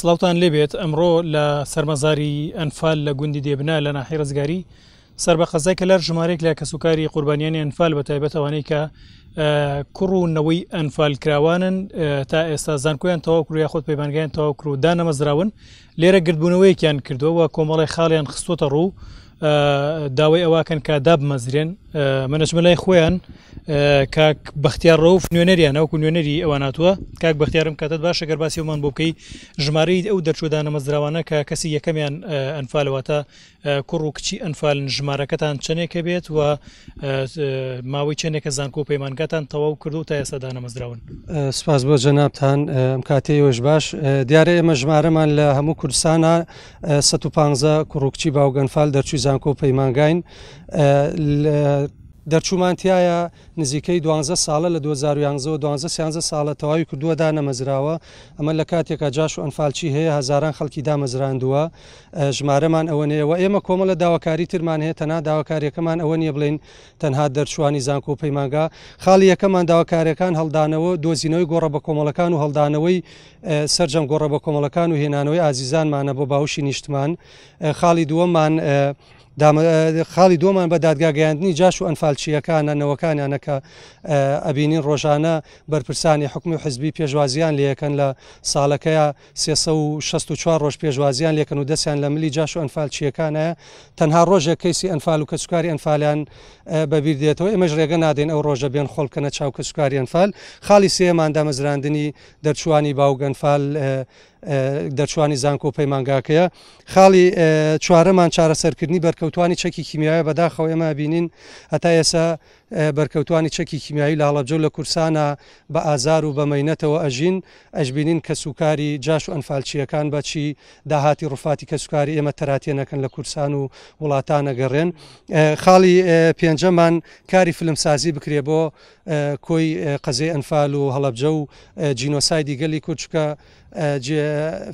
سلااوان لێبێت ئەمڕۆ لە سەرمەزاری ئەنفال لە گوندی دێبنا لە ناحی ڕزگاری سەر بە خەزای کەلار ژمارێک لە کەسوکاری قوربانیانی ئەنفال بە تایبەتەوانەی کە کوڕ و نەوەی ئەنفالکراوانن تا ئێستا زانکۆیان تەواکرو یا خۆت پەیبانگەیان تەواکرو دانەمەزراون لێرە گردبوونەوەیکیان کردووە کۆمەڵی خاڵیان خستۆتە ڕوو و داوای ئەواکەن کا داب مەزرێن منەشمە لای خۆیان کاک بەختیار ڕۆف نوێنەریان ئەوکو نوێنەری ئەوە ناتوە کاک بەختیارم کاتت باشە گەر باسیمان بۆ بکەی ژمارەی ئەو دەرچۆدانە مەزراوانە کە کەسی یەکەمیان ئەنفالەوەتە کوڕ و کچی ئەنفالن ژمارەکەتان چنێکە بێت و ماوەی چنێکە زانکۆ پەیمانگاتان تەواو کردو تا ئێستادانە مەزراون سپاس بۆ جەنابان ئەم کاتێەوەش باش دیارە ئێمە ژمارەمان لە هەموو کوردستانە 115 کوڕکچی باوگەنفال دەرچوی زانکۆ پەیمانگاین دەرچوومانتیایە نزیکەی 12 ساڵە لە 2011 ساڵە تەواوی کردووەدا نەمەزراوە ئەمە لە کاتێکا جااش و ئەنفالچی هەیە هزاران خەڵکی دامەزراندووە ژمارەمان ئەوەنەیەوە ئێمە کۆمەڵە داواکاری ترمان هەیە تەنا داواکاریەکەمان ئەوە نیە بڵین تەنها دەرچوانی زانکۆ پەیماگا خاڵی یەکەمان داواکاریەکان هەڵدانەوە دۆزینەوەی گۆڕە بە کۆمەڵەکان و هەڵدانەوەی سرجەم گۆڕە بە کۆمەڵەکان و هێنانەوەی ئازیزانمانە بۆ باوشی نیشتمان خاڵی دووەمان خاڵی دۆمان بە دادگاگەیاندنی جاش و ئەنفالچیەکانە نەوەکانیانەکە ئەبینین ڕۆژانە بەرپرسانی حکومی حزبی پێشوازیان لەکەن لە ساڵەکەیە 364 ڕۆژ پێشوازیان لێکن و دەستیان لە ملی جاش و ئەنفالچیەکانە تەنها ڕۆژێک کەیسی ئەنفال و کەسوکاری ئەنفالیان بەبییر دێتەوە ئێمەش ڕێگە نادەین ئەو ڕۆژە بێن خۆڵکەنە چاو کەسوکاری ئەنفال خاڵی سێماندا مەزراندنی دەرچوانی باوگەنفال دەرچوانی زانکۆ پەیمانگاکەیە خاڵی چوارەمان چارەسەرکردنی بەرکەوتانی چەکی کیمیاوی بەداخەوە ئێمە بینین هەتا ئێسا بەرکەوتانی چەکی کیمیایی لاڵەبجە لە کورسانە بە ئازار و بەمەینەتەوە ئەژین ئەژبینین کە سوکاری جاش و ئەنفالچیەکان بەچی داهاتی ڕفاتی کە سوکاری ئێمە تەراتێنەکەن لە کورسان و وڵاتانە گەڕێن خاڵی پێنجەمان کاری فلمسازی بکرێ بۆ کۆی قەزەی ئەنفال و هەڵەبجە و جینۆسایدی گەلی کوچکە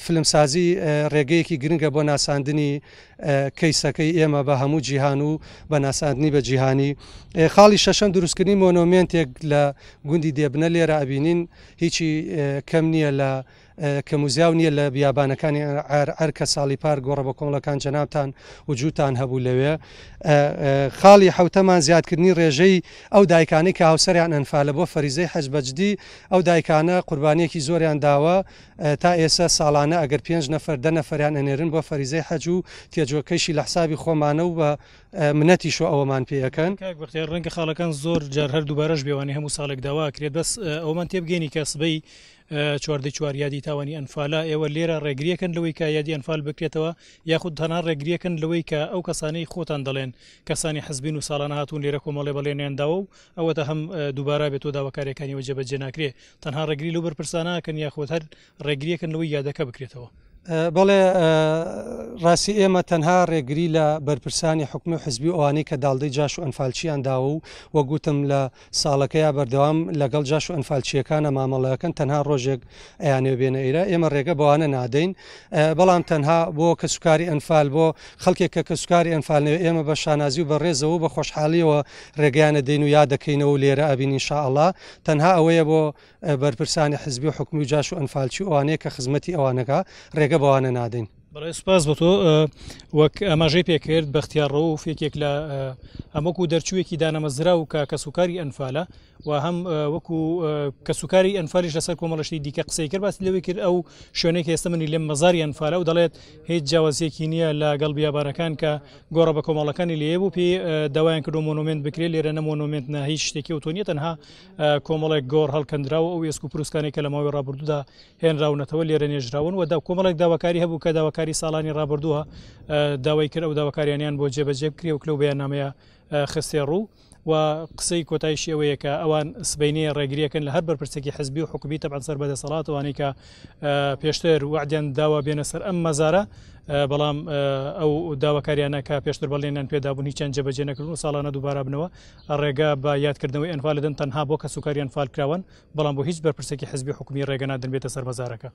فلمسازی ڕێگەیەکی گرنگە بۆ ناساندنی کەیسەکەی ئێمە بە هەموو جیهان و بە ناساندنی بە جیهانی خاڵی شەشەن دروستکردنی مۆنۆمنتێک لە گوندی دێبنە لێرە ئەبینین هیچی کەم نییە لە کە موزیاو نییە لە بیابانەکانی ئەر کە ساڵی پار گۆڕە بە کۆمەڵەکان جەنابان وجوتان هەبوو لەوێ خاڵی حوتەمان زیادکردنی ڕێژەی ئەو دایکانی کە هاوسەریان ئەنفالە بۆ فەریزەی حەزبەجدی ئەو دایکانە قوربانیەکی زۆریان داوە تا ئێستا ساڵانە ئەگەر پێنج نەفەر دە نەفەریان ئەنێرن بۆ فەریزەی حەج و تێجۆکەشی لە حسابی خۆمانە و بە منەتی شو ئەوەمان پێەکەن ڕەنگە خاڵەکان زۆر جار هەردوو بەرەش بێوانی هەموو ساڵێک داوا کرێت بەس ئەومان تێبگەینی کەسبەی چواردە چوار یادی تاوانی ئەنفالا ئێوە لێرە ڕێگریەکەن لەوەی کە یادی ئەنفال بکرێتەوە یاخود تەنها ڕێگریەکەن لەوەی کە ئەو کەسانەی خۆتان دەڵێن کەسانی حزبین و ساڵانە هاتون لێرە کۆمەڵێ بەڵێنیانداوە و ئەوەتە هەم دووبارە بێت تۆ داواکاریەکانیەوە جەبەجێ ناکرێ تەنها ڕێگری لەو بەرپرسانەکەن یاخود هەر ڕێگریەکەن لەوەی یادەکە بکرێتەوە. بەڵێ ڕاستی ئێمە تەنها ڕێگری لە بەرپرسانی حکومی حزبی ئەوانەی کە داڵدەی جااش و ئەنفالچیان داوە و وەگوتم لە ساڵەکەی بەردەوام لەگەڵ جااش و ئەنفالچیەکانە مامەڵەکەن تەنها ڕۆژێک ئەیانێ بێنە ئێرە ئێمە ڕێگە بەوانە نادەین بەڵام تەنها بۆ کە سوکاری ئەنفال بۆ خەڵکێک کە کە سوکاری ئەنفالنەوە ئێمە بە شانازی و بە ڕێزەوە بە خۆشحالیەوە ڕێگەیانە دەین و یا دەکەینەوە لێرە ئەبینی شاءله تەنها ئەوەیە بۆ بەرپرسانی حزبی حکومی و جااش و ئەنفالچی ئەوانەیە کە خزمەتی ئەوانەکە ڕێگە pinagkakagabawanan natin. بەڕێ سپاس بە تۆ وەک ئەماژەی پێکرد بەختیاڕۆ و فێکێک لە ئەمەک و دەرچوویەکی دانەمەزرا و کە کەسوکاری ئەنفالە و هەم وەکو کەسوکاری ئەنفالیش لەسەر کۆمەڵشتی دیکە قسەی کرد باسی لەوەی کرد ئەو شوێنێک ئێستا منی لێم مەزاری ئەنفالە و دەڵێت هیچ جیاوازیەکی نییە لە گەڵ بیابارەکان کە گۆڕە بە کۆمەڵەکانی لێ بوو پێ داوایان کردو مۆنومنت بکرێت لێرە نە مۆنومنت نە هیچ شتێکی ئۆتۆنیە تەنها کۆمەڵێک گۆڕ هەڵکەندرا و ئەو ێسک و پرسکانێک کە لە ماوەی ڕابردودا هێنراونەتەوە لێرە نێژراون وەدا کۆمەڵێک داواکاری هەبوو کە داواکاری داواکاری ساڵانی ڕابردووە داوای کرد ئەو داواکاریانیان بۆ جێبەجێ بکری و کللو بەیانامەیە خستێ ڕوو و قسەی کۆتایی شێوەیەکە ئەوان سبینەیە ڕێگریەکەن لە هەر بەرپرسێکی حزبی و حکوبی تەبان سەر بەدە سەڵاتوانێکە پێشتر وعدیان داوا بێنە سەر ئەم مەزارە بەڵام ئەو داواکاریانە کە پێشتر بەڵێنان پێدابوونی چەند جەبەجێ نەکردن و ساڵانە دووبارە بنەوە ڕێگا بە یادکردنەوەی ئەنفالدن تەنها بۆ کە سوکاریان فالکراون بەڵام بۆ هیچ بەرپرسێکی حزبی حکومی ڕێگەنا دەبێتە سەر بەزارەکە.